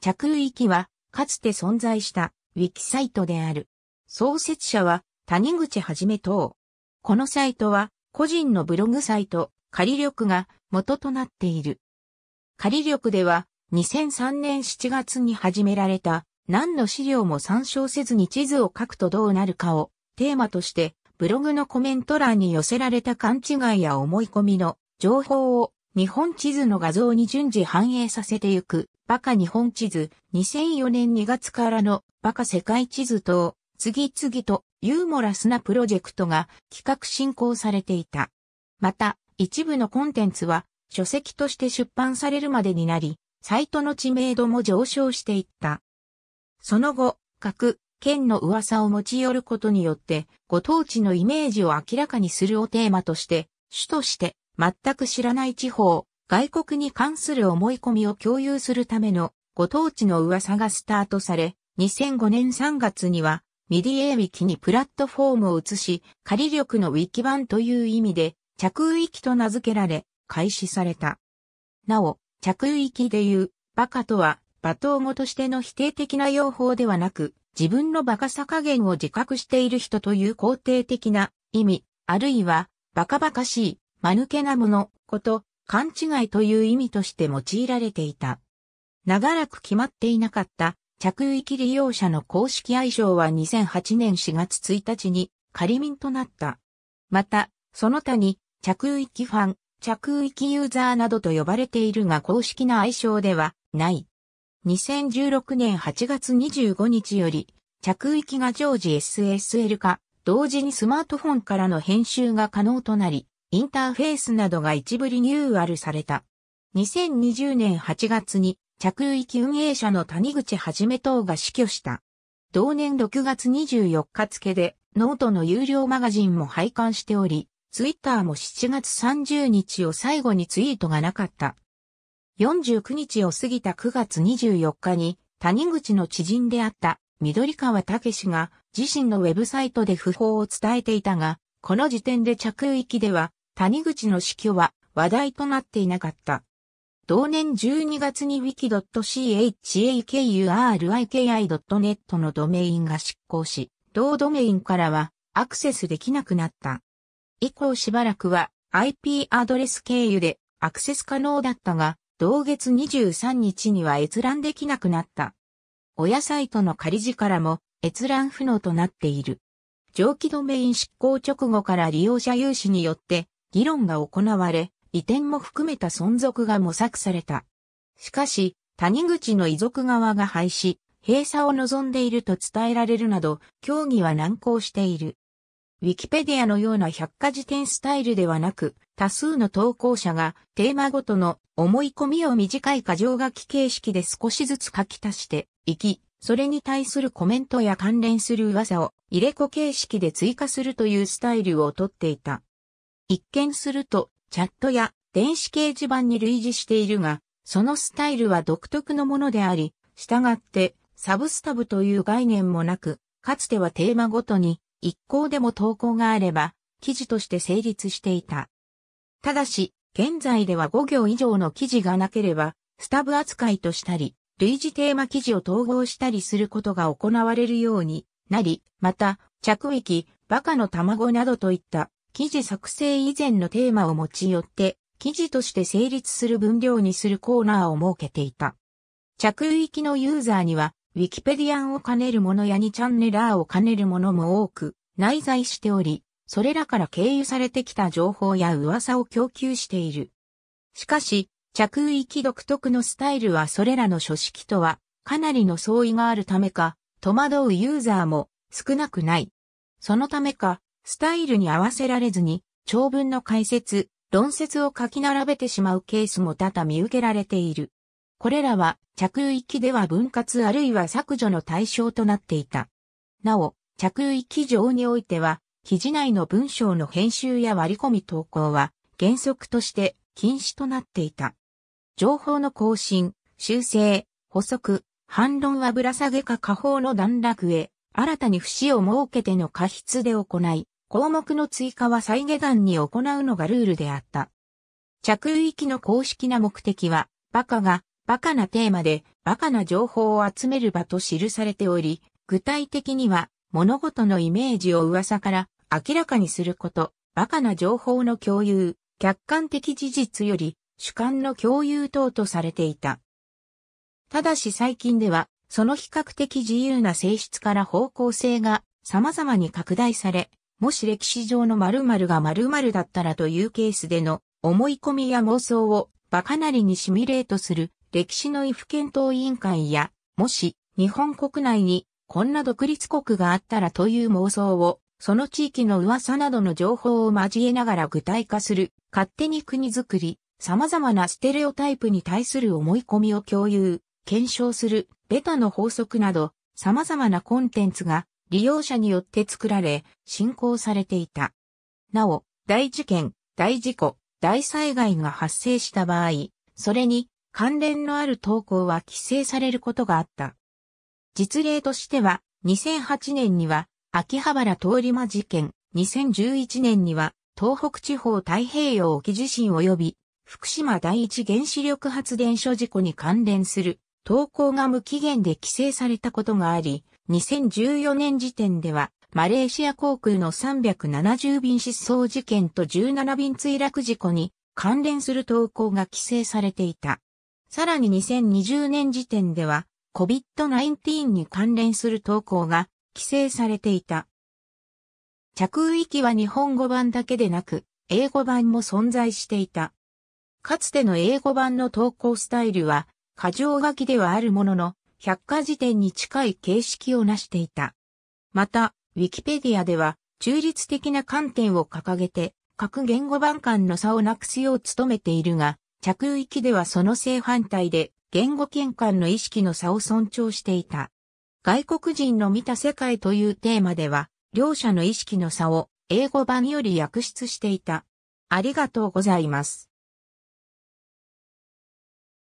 着雨域は、かつて存在したウィキサイトである。創設者は谷口はじめ等。このサイトは個人のブログサイト仮力が元となっている。仮力では2003年7月に始められた何の資料も参照せずに地図を書くとどうなるかをテーマとしてブログのコメント欄に寄せられた勘違いや思い込みの情報を日本地図の画像に順次反映させていくバカ日本地図、2004年2月からのバカ世界地図等、次々とユーモラスなプロジェクトが企画進行されていた。また、一部のコンテンツは書籍として出版されるまでになり、サイトの知名度も上昇していった。その後、各県の噂を持ち寄ることによって、ご当地のイメージを明らかにするをテーマとして、主として、全く知らない地方、外国に関する思い込みを共有するためのご当地の噂がスタートされ、2005年3月には、ミディエウィキにプラットフォームを移し、仮力のウィキ版という意味で、着域と名付けられ、開始された。なお、着域でいう、バカとは、罵倒語としての否定的な用法ではなく、自分のバカさ加減を自覚している人という肯定的な意味、あるいは、バカバカしい、間抜けなもの、こと、勘違いという意味として用いられていた。長らく決まっていなかった着域利用者の公式愛称は2008年4月1日に仮民となった。また、その他に着域ファン、着域ユーザーなどと呼ばれているが公式な愛称ではない。2016年8月25日より着域が常時 SSL 化、同時にスマートフォンからの編集が可能となり、インターフェースなどが一部リニューアルされた。2020年8月に着域運営者の谷口はじめ等が死去した。同年6月24日付でノートの有料マガジンも廃刊しており、ツイッターも7月30日を最後にツイートがなかった。49日を過ぎた9月24日に谷口の知人であった緑川武が自身のウェブサイトで訃報を伝えていたが、この時点で着域では谷口の死去は話題となっていなかった。同年12月に w i k i c h a k u r i k i n e t のドメインが失効し、同ドメインからはアクセスできなくなった。以降しばらくは IP アドレス経由でアクセス可能だったが、同月23日には閲覧できなくなった。親サイトの仮字からも閲覧不能となっている。上記ドメイン執行直後から利用者有志によって議論が行われ、移転も含めた存続が模索された。しかし、谷口の遺族側が廃止、閉鎖を望んでいると伝えられるなど、協議は難航している。ウィキペディアのような百科事典スタイルではなく、多数の投稿者がテーマごとの思い込みを短い過剰書き形式で少しずつ書き足していき、それに対するコメントや関連する噂を入れ子形式で追加するというスタイルをとっていた。一見すると、チャットや電子掲示板に類似しているが、そのスタイルは独特のものであり、従って、サブスタブという概念もなく、かつてはテーマごとに、一行でも投稿があれば、記事として成立していた。ただし、現在では5行以上の記事がなければ、スタブ扱いとしたり、類似テーマ記事を統合したりすることが行われるようになり、また、着域、バカの卵などといった記事作成以前のテーマを持ち寄って、記事として成立する分量にするコーナーを設けていた。着域のユーザーには、ウィキペディアンを兼ねるものやにチャンネラーを兼ねるものも多く内在しており、それらから経由されてきた情報や噂を供給している。しかし、着域独特のスタイルはそれらの書式とはかなりの相違があるためか、戸惑うユーザーも少なくない。そのためか、スタイルに合わせられずに、長文の解説、論説を書き並べてしまうケースも多々見受けられている。これらは、着域では分割あるいは削除の対象となっていた。なお、着域上においては、記事内の文章の編集や割り込み投稿は、原則として禁止となっていた。情報の更新、修正、補足、反論はぶら下げか下方の段落へ、新たに節を設けての過失で行い、項目の追加は再下段に行うのがルールであった。着雨域の公式な目的は、バカが、バカなテーマで、バカな情報を集める場と記されており、具体的には、物事のイメージを噂から明らかにすること、バカな情報の共有、客観的事実より主観の共有等とされていた。ただし最近では、その比較的自由な性質から方向性が様々に拡大され、もし歴史上の〇〇が〇〇だったらというケースでの思い込みや妄想をバカなりにシミュレートする歴史の if 検討委員会や、もし日本国内にこんな独立国があったらという妄想を、その地域の噂などの情報を交えながら具体化する、勝手に国づくり、様々なステレオタイプに対する思い込みを共有、検証する、ベタの法則など、様々なコンテンツが利用者によって作られ、進行されていた。なお、大事件、大事故、大災害が発生した場合、それに関連のある投稿は規制されることがあった。実例としては、2008年には秋葉原通り魔事件、2011年には東北地方太平洋沖地震及び福島第一原子力発電所事故に関連する投稿が無期限で規制されたことがあり、2014年時点では、マレーシア航空の370便失踪事件と17便墜落事故に関連する投稿が規制されていた。さらに2020年時点では COVID-19 に関連する投稿が規制されていた。着衣機は日本語版だけでなく、英語版も存在していた。かつての英語版の投稿スタイルは、過剰書きではあるものの、百科事典に近い形式を成していた。また、ウィキペディアでは、中立的な観点を掲げて、各言語版間の差をなくすよう努めているが、着域ではその正反対で、言語圏間の意識の差を尊重していた。外国人の見た世界というテーマでは、両者の意識の差を英語版より訳出していた。ありがとうございます。